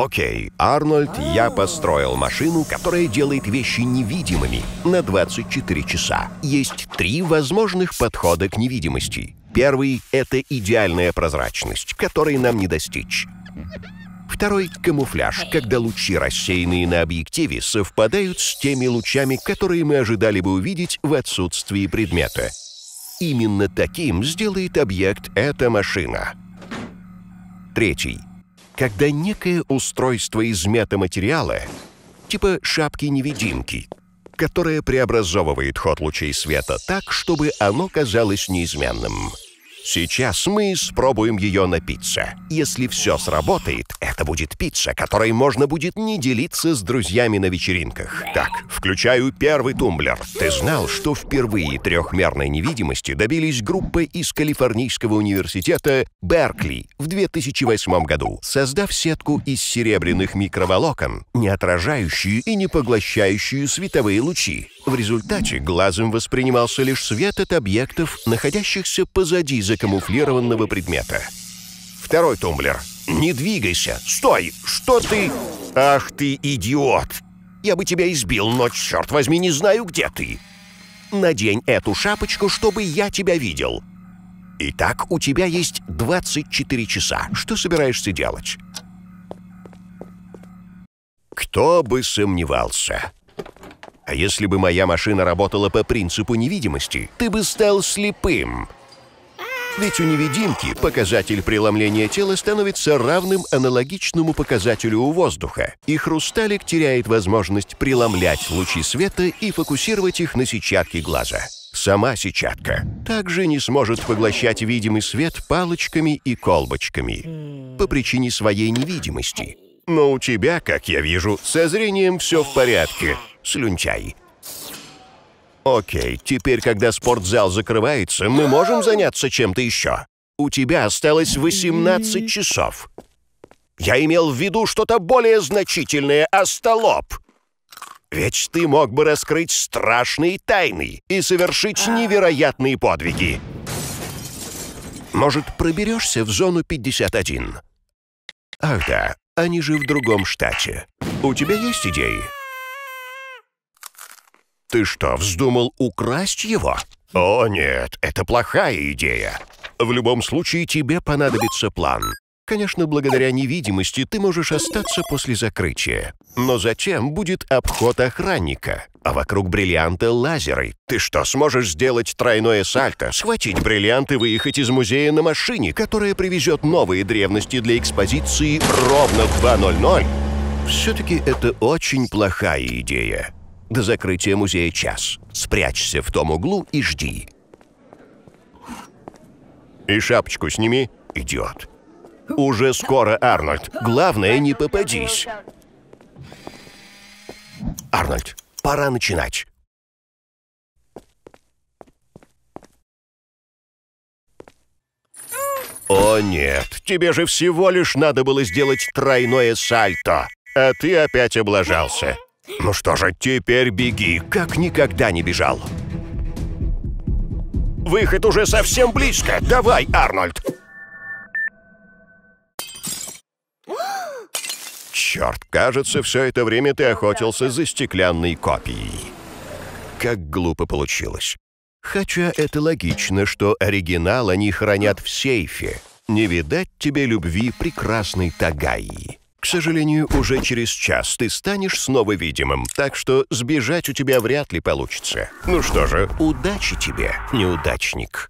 Окей, Арнольд, я а. построил машину, которая делает вещи невидимыми на 24 часа. Есть три возможных подхода к невидимости. Первый — это идеальная прозрачность, которой нам не достичь. Второй — камуфляж, когда лучи, рассеянные на объективе, совпадают с теми лучами, которые мы ожидали бы увидеть в отсутствии предмета. Именно таким сделает объект эта машина. Третий — когда некое устройство из метаматериала, типа шапки-невидимки, которое преобразовывает ход лучей света так, чтобы оно казалось неизменным – Сейчас мы испробуем ее на пицце. Если все сработает, это будет пицца, которой можно будет не делиться с друзьями на вечеринках. Так, включаю первый тумблер. Ты знал, что впервые трехмерной невидимости добились группы из Калифорнийского университета Беркли в 2008 году, создав сетку из серебряных микроволокон, не отражающую и не поглощающую световые лучи. В результате глазом воспринимался лишь свет от объектов, находящихся позади закамуфлированного предмета. Второй тумблер. «Не двигайся! Стой! Что ты...» «Ах ты, идиот! Я бы тебя избил, но, черт возьми, не знаю, где ты!» «Надень эту шапочку, чтобы я тебя видел!» «Итак, у тебя есть 24 часа. Что собираешься делать?» Кто бы сомневался. А если бы моя машина работала по принципу невидимости, ты бы стал слепым. Ведь у невидимки показатель преломления тела становится равным аналогичному показателю у воздуха, и хрусталик теряет возможность преломлять лучи света и фокусировать их на сетчатке глаза. Сама сетчатка также не сможет поглощать видимый свет палочками и колбочками по причине своей невидимости. Но у тебя, как я вижу, со зрением все в порядке слюнчай. Окей, теперь, когда спортзал закрывается, мы можем заняться чем-то еще. У тебя осталось 18 часов. Я имел в виду что-то более значительное, остолоп. Ведь ты мог бы раскрыть страшные тайны и совершить а. невероятные подвиги. Может, проберешься в зону 51? Ах да, они же в другом штате. У тебя есть идеи? Ты что, вздумал украсть его? О нет, это плохая идея. В любом случае тебе понадобится план. Конечно, благодаря невидимости ты можешь остаться после закрытия. Но зачем будет обход охранника, а вокруг бриллианта лазеры. Ты что, сможешь сделать тройное сальто, схватить бриллиант и выехать из музея на машине, которая привезет новые древности для экспозиции ровно в 2.00? Все-таки это очень плохая идея. До закрытия музея час. Спрячься в том углу и жди. И шапочку сними, идиот. Уже скоро, Арнольд. Главное, не попадись. Арнольд, пора начинать. О нет, тебе же всего лишь надо было сделать тройное сальто, а ты опять облажался. Ну что же, теперь беги, как никогда не бежал. Выход уже совсем близко. Давай, Арнольд. Черт, кажется, все это время ты охотился за стеклянной копией. Как глупо получилось. Хотя это логично, что оригинал они хранят в сейфе. Не видать тебе любви прекрасной Тагаи. К сожалению, уже через час ты станешь снова видимым, так что сбежать у тебя вряд ли получится. Ну что же, удачи тебе, неудачник.